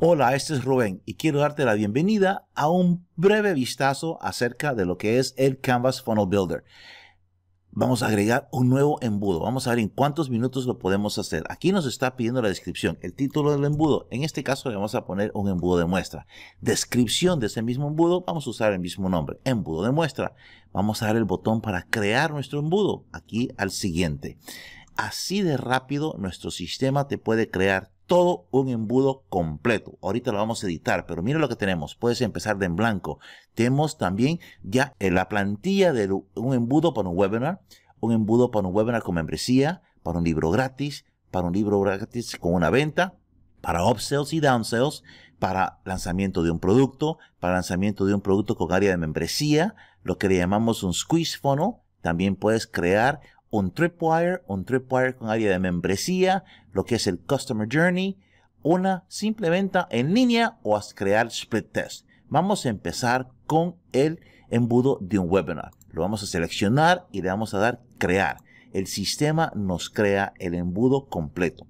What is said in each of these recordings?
Hola, este es Rubén y quiero darte la bienvenida a un breve vistazo acerca de lo que es el Canvas Funnel Builder. Vamos a agregar un nuevo embudo. Vamos a ver en cuántos minutos lo podemos hacer. Aquí nos está pidiendo la descripción, el título del embudo. En este caso le vamos a poner un embudo de muestra. Descripción de ese mismo embudo, vamos a usar el mismo nombre, embudo de muestra. Vamos a dar el botón para crear nuestro embudo. Aquí al siguiente. Así de rápido nuestro sistema te puede crear todo un embudo completo. Ahorita lo vamos a editar, pero mira lo que tenemos. Puedes empezar de en blanco. Tenemos también ya eh, la plantilla de un embudo para un webinar, un embudo para un webinar con membresía, para un libro gratis, para un libro gratis con una venta, para upsells y downsells, para lanzamiento de un producto, para lanzamiento de un producto con área de membresía, lo que le llamamos un squeeze funnel. También puedes crear un tripwire, un tripwire con área de membresía, lo que es el Customer Journey, una simple venta en línea o a crear split test. Vamos a empezar con el embudo de un webinar. Lo vamos a seleccionar y le vamos a dar crear. El sistema nos crea el embudo completo.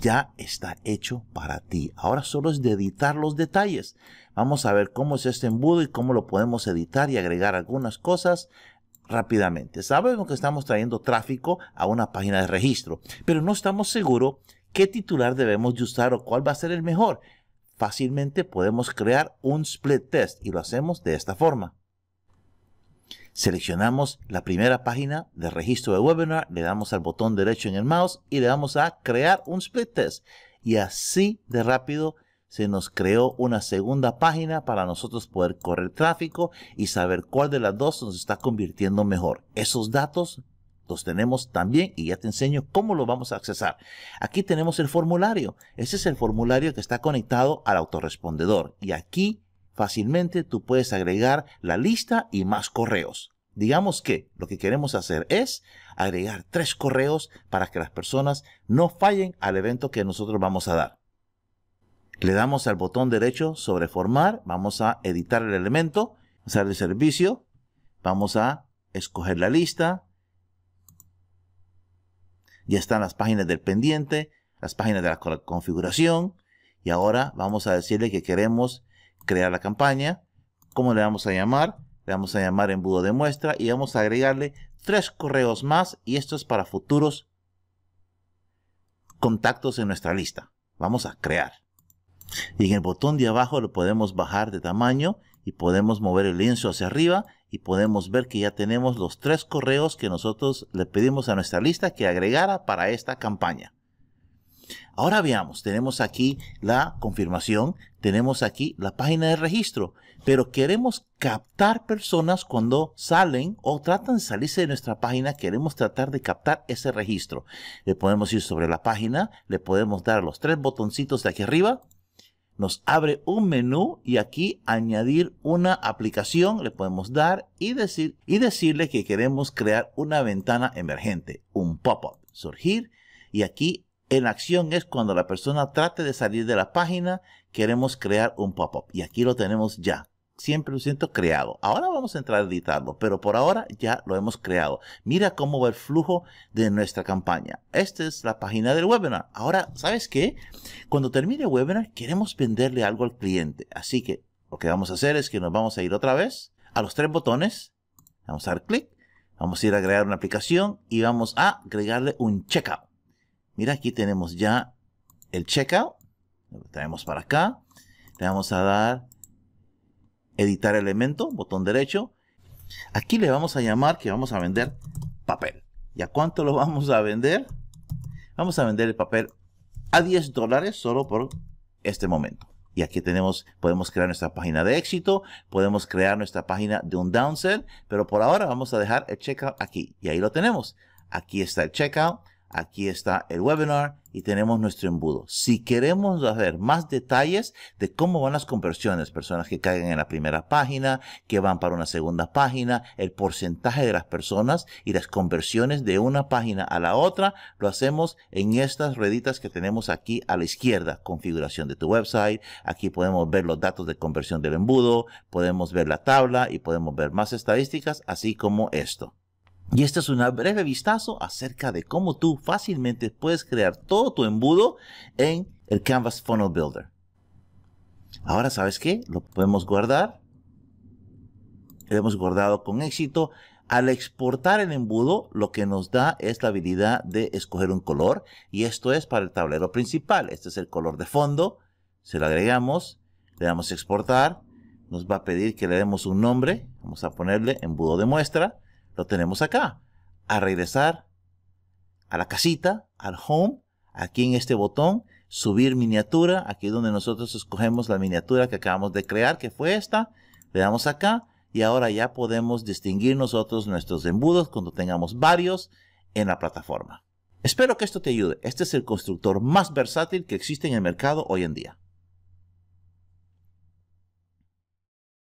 Ya está hecho para ti. Ahora solo es de editar los detalles. Vamos a ver cómo es este embudo y cómo lo podemos editar y agregar algunas cosas rápidamente. Sabemos que estamos trayendo tráfico a una página de registro, pero no estamos seguros qué titular debemos usar o cuál va a ser el mejor. Fácilmente podemos crear un split test y lo hacemos de esta forma. Seleccionamos la primera página de registro de webinar, le damos al botón derecho en el mouse y le damos a crear un split test. Y así de rápido se nos creó una segunda página para nosotros poder correr tráfico y saber cuál de las dos nos está convirtiendo mejor. Esos datos los tenemos también y ya te enseño cómo lo vamos a accesar. Aquí tenemos el formulario. Ese es el formulario que está conectado al autorrespondedor y aquí fácilmente tú puedes agregar la lista y más correos. Digamos que lo que queremos hacer es agregar tres correos para que las personas no fallen al evento que nosotros vamos a dar. Le damos al botón derecho sobre formar, vamos a editar el elemento, sale el servicio, vamos a escoger la lista, ya están las páginas del pendiente, las páginas de la configuración, y ahora vamos a decirle que queremos crear la campaña, ¿cómo le vamos a llamar? Le vamos a llamar embudo de muestra y vamos a agregarle tres correos más y esto es para futuros contactos en nuestra lista. Vamos a crear. Y en el botón de abajo lo podemos bajar de tamaño y podemos mover el lienzo hacia arriba y podemos ver que ya tenemos los tres correos que nosotros le pedimos a nuestra lista que agregara para esta campaña. Ahora veamos, tenemos aquí la confirmación, tenemos aquí la página de registro, pero queremos captar personas cuando salen o tratan de salirse de nuestra página, queremos tratar de captar ese registro. Le podemos ir sobre la página, le podemos dar los tres botoncitos de aquí arriba, nos abre un menú y aquí añadir una aplicación le podemos dar y, decir, y decirle que queremos crear una ventana emergente, un pop-up, surgir y aquí en acción es cuando la persona trate de salir de la página, queremos crear un pop-up y aquí lo tenemos ya lo siento creado. Ahora vamos a entrar a editarlo, pero por ahora ya lo hemos creado. Mira cómo va el flujo de nuestra campaña. Esta es la página del webinar. Ahora, ¿sabes qué? Cuando termine el webinar, queremos venderle algo al cliente. Así que lo que vamos a hacer es que nos vamos a ir otra vez a los tres botones. Vamos a dar clic. Vamos a ir a agregar una aplicación y vamos a agregarle un checkout. Mira, aquí tenemos ya el checkout. Lo traemos para acá. Le vamos a dar editar elemento, botón derecho. Aquí le vamos a llamar que vamos a vender papel. ¿Y a cuánto lo vamos a vender? Vamos a vender el papel a 10 dólares solo por este momento. Y aquí tenemos, podemos crear nuestra página de éxito, podemos crear nuestra página de un downsell, pero por ahora vamos a dejar el checkout aquí. Y ahí lo tenemos. Aquí está el checkout. Aquí está el webinar y tenemos nuestro embudo. Si queremos ver más detalles de cómo van las conversiones, personas que caen en la primera página, que van para una segunda página, el porcentaje de las personas y las conversiones de una página a la otra, lo hacemos en estas rueditas que tenemos aquí a la izquierda. Configuración de tu website. Aquí podemos ver los datos de conversión del embudo, podemos ver la tabla y podemos ver más estadísticas, así como esto. Y este es un breve vistazo acerca de cómo tú fácilmente puedes crear todo tu embudo en el Canvas Funnel Builder. Ahora, ¿sabes qué? Lo podemos guardar. Lo hemos guardado con éxito. Al exportar el embudo, lo que nos da es la habilidad de escoger un color. Y esto es para el tablero principal. Este es el color de fondo. Se lo agregamos. Le damos exportar. Nos va a pedir que le demos un nombre. Vamos a ponerle embudo de muestra lo tenemos acá. A regresar a la casita, al home, aquí en este botón, subir miniatura, aquí donde nosotros escogemos la miniatura que acabamos de crear, que fue esta, le damos acá y ahora ya podemos distinguir nosotros nuestros embudos cuando tengamos varios en la plataforma. Espero que esto te ayude. Este es el constructor más versátil que existe en el mercado hoy en día.